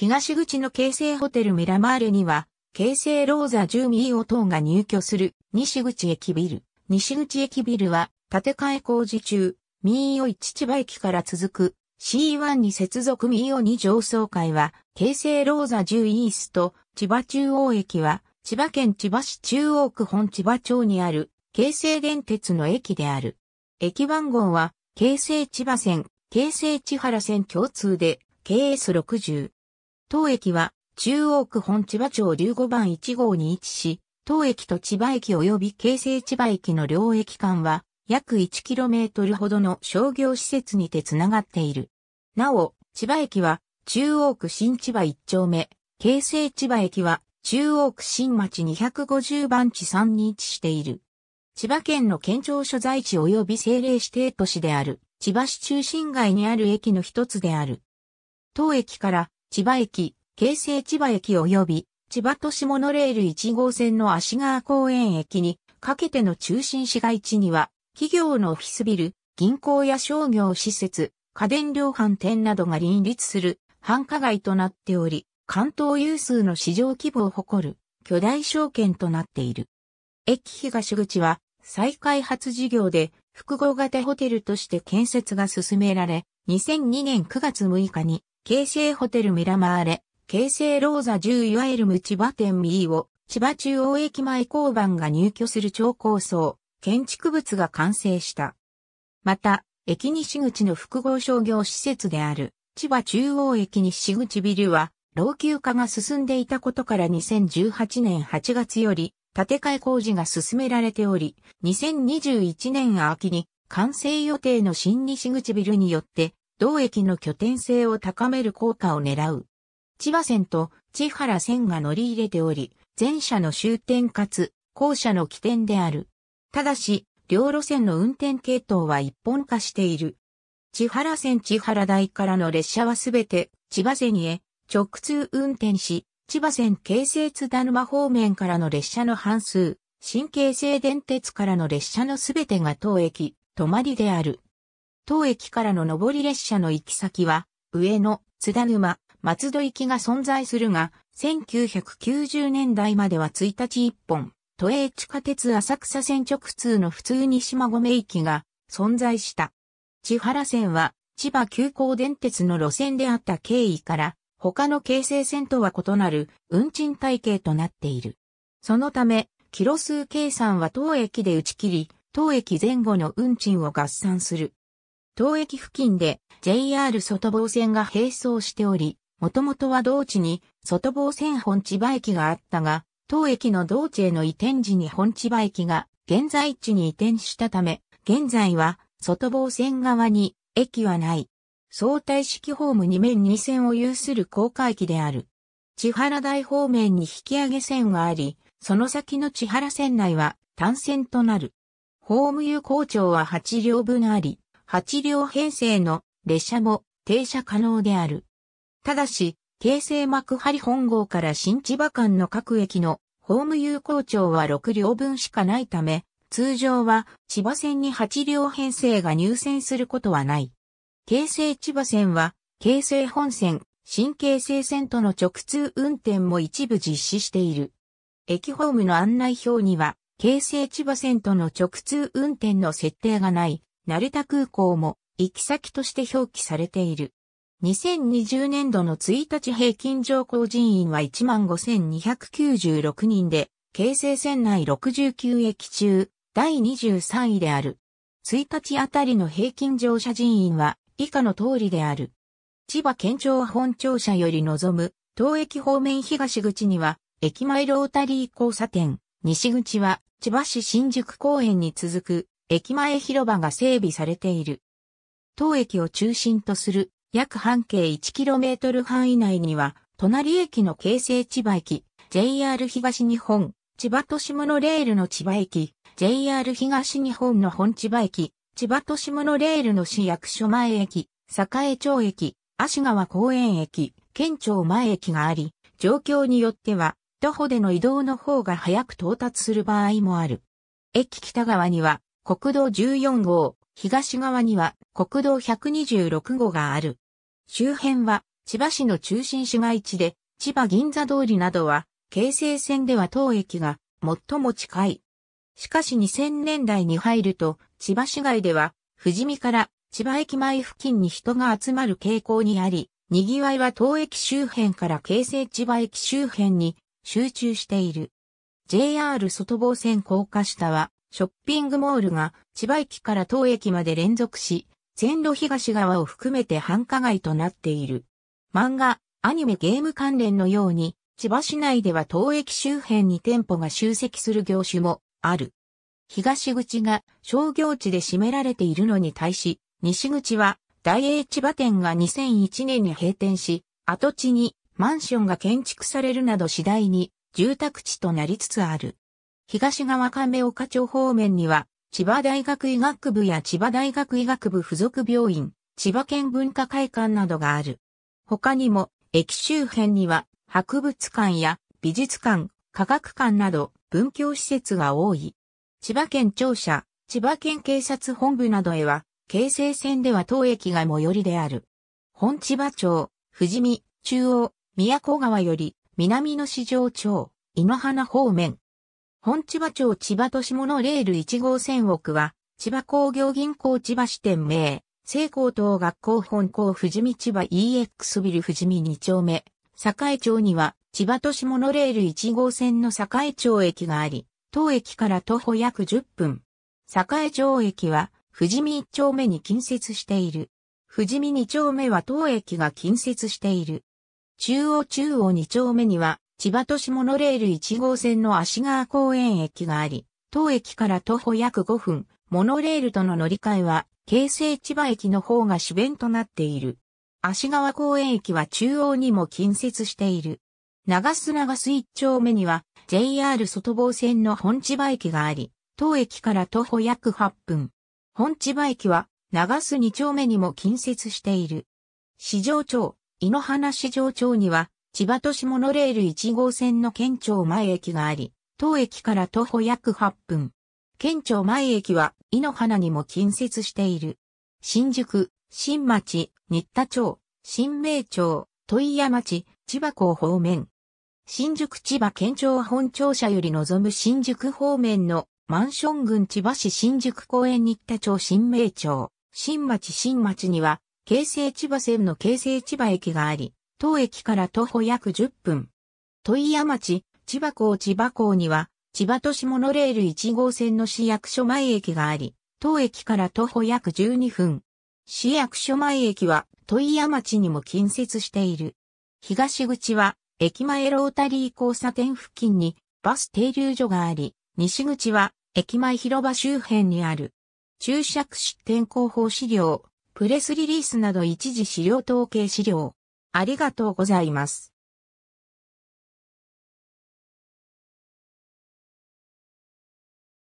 東口の京成ホテルミラマールには、京成ローザ10ミーオ等が入居する西口駅ビル。西口駅ビルは、建て替え工事中、ミーオ1千葉駅から続く C1 に接続ミーオ2上層階は、京成ローザ10イースト、千葉中央駅は、千葉県千葉市中央区本千葉町にある、京成電鉄の駅である。駅番号は、京成千葉線、京成千原線共通で、KS60。当駅は中央区本千葉町15番1号に位置し、当駅と千葉駅及び京成千葉駅の両駅間は約 1km ほどの商業施設にてつながっている。なお、千葉駅は中央区新千葉1丁目、京成千葉駅は中央区新町250番地3に位置している。千葉県の県庁所在地及び政令指定都市である、千葉市中心街にある駅の一つである。当駅から千葉駅、京成千葉駅及び千葉都市モノレール1号線の足川公園駅にかけての中心市街地には企業のオフィスビル、銀行や商業施設、家電量販店などが林立する繁華街となっており、関東有数の市場規模を誇る巨大証券となっている。駅東口は再開発事業で複合型ホテルとして建設が進められ、2002年9月6日に京成ホテルミラマーレ、京成ローザ10いわゆる無千葉店ミーを、千葉中央駅前交番が入居する超高層、建築物が完成した。また、駅西口の複合商業施設である、千葉中央駅西口ビルは、老朽化が進んでいたことから2018年8月より、建て替え工事が進められており、2021年秋に完成予定の新西口ビルによって同駅の拠点性を高める効果を狙う。千葉線と千原線が乗り入れており、前者の終点かつ、後者の起点である。ただし、両路線の運転系統は一本化している。千原線千原台からの列車はすべて千葉線へ直通運転し、千葉線京成津田沼方面からの列車の半数、新京成電鉄からの列車のすべてが当駅、止まりである。当駅からの上り列車の行き先は、上野、津田沼、松戸行きが存在するが、1990年代までは1日1本、都営地下鉄浅草線直通の普通に島込駅が存在した。千原線は千葉急行電鉄の路線であった経緯から、他の京成線とは異なる運賃体系となっている。そのため、キロ数計算は当駅で打ち切り、当駅前後の運賃を合算する。当駅付近で JR 外房線が並走しており、もともとは同地に外房線本千葉駅があったが、当駅の同地への移転時に本千葉駅が現在地に移転したため、現在は外房線側に駅はない。相対式ホーム2面2線を有する高架駅である。千原台方面に引き上げ線があり、その先の千原線内は単線となる。ホーム有工場は8両分あり、8両編成の列車も停車可能である。ただし、京成幕張本郷から新千葉間の各駅のホーム有効長は6両分しかないため、通常は千葉線に8両編成が入線することはない。京成千葉線は、京成本線、新京成線との直通運転も一部実施している。駅ホームの案内表には、京成千葉線との直通運転の設定がない、成田空港も行き先として表記されている。2020年度の1日平均乗降人員は15,296人で、京成線内69駅中、第23位である。1日あたりの平均乗車人員は以下の通りである。千葉県庁本庁舎より望む、東駅方面東口には、駅前ロータリー交差点、西口は千葉市新宿公園に続く駅前広場が整備されている。当駅を中心とする約半径 1km 範囲内には、隣駅の京成千葉駅、JR 東日本、千葉都市モノレールの千葉駅、JR 東日本の本千葉駅、千葉都市モノレールの市役所前駅、栄町駅、足川公園駅、県庁前駅があり、状況によっては、徒歩での移動の方が早く到達する場合もある。駅北側には、国道14号、東側には国道126号がある。周辺は千葉市の中心市街地で、千葉銀座通りなどは、京成線では当駅が最も近い。しかし2000年代に入ると、千葉市街では、富士見から千葉駅前付近に人が集まる傾向にあり、賑わいは当駅周辺から京成千葉駅周辺に集中している。JR 外房線高架下はショッピングモールが千葉駅から当駅まで連続し、線路東側を含めて繁華街となっている。漫画、アニメゲーム関連のように、千葉市内では当駅周辺に店舗が集積する業種もある。東口が商業地で占められているのに対し、西口は大英千葉店が2001年に閉店し、跡地にマンションが建築されるなど次第に住宅地となりつつある。東側亀岡町方面には、千葉大学医学部や千葉大学医学部附属病院、千葉県文化会館などがある。他にも、駅周辺には、博物館や美術館、科学館など文教施設が多い。千葉県庁舎、千葉県警察本部などへは、京成線では当駅が最寄りである。本千葉町、富士見、中央、宮古川より、南の市場町、井の花方面、本千葉町千葉都市モノレール1号線奥は、千葉工業銀行千葉支店名、西高等学校本校富士見千葉 EX ビル富士見2丁目、栄町には、千葉都市モノレール1号線の栄町駅があり、当駅から徒歩約10分。栄町駅は、富士見1丁目に近接している。富士見2丁目は当駅が近接している。中央中央2丁目には、千葉都市モノレール1号線の足川公園駅があり、当駅から徒歩約5分、モノレールとの乗り換えは、京成千葉駅の方が主弁となっている。足川公園駅は中央にも近接している。長須長須1丁目には JR 外房線の本千葉駅があり、当駅から徒歩約8分。本千葉駅は長須二丁目にも近接している。市場町、井の花市場町には千葉都市モノレール1号線の県庁前駅があり、当駅から徒歩約8分。県庁前駅は、井の花にも近接している。新宿、新町、新田町、新名町、問屋町、千葉港方面。新宿千葉県庁本庁舎より望む新宿方面のマンション群千葉市新宿公園新田町新名町、新町新町には、京成千葉線の京成千葉駅があり、当駅から徒歩約10分。問屋町、千葉港千葉港には、千葉都市モノレール1号線の市役所前駅があり、当駅から徒歩約12分。市役所前駅は、問屋町にも近接している。東口は、駅前ロータリー交差点付近に、バス停留所があり、西口は、駅前広場周辺にある。注釈出店広報資料、プレスリリースなど一時資料統計資料。ありがとうございます。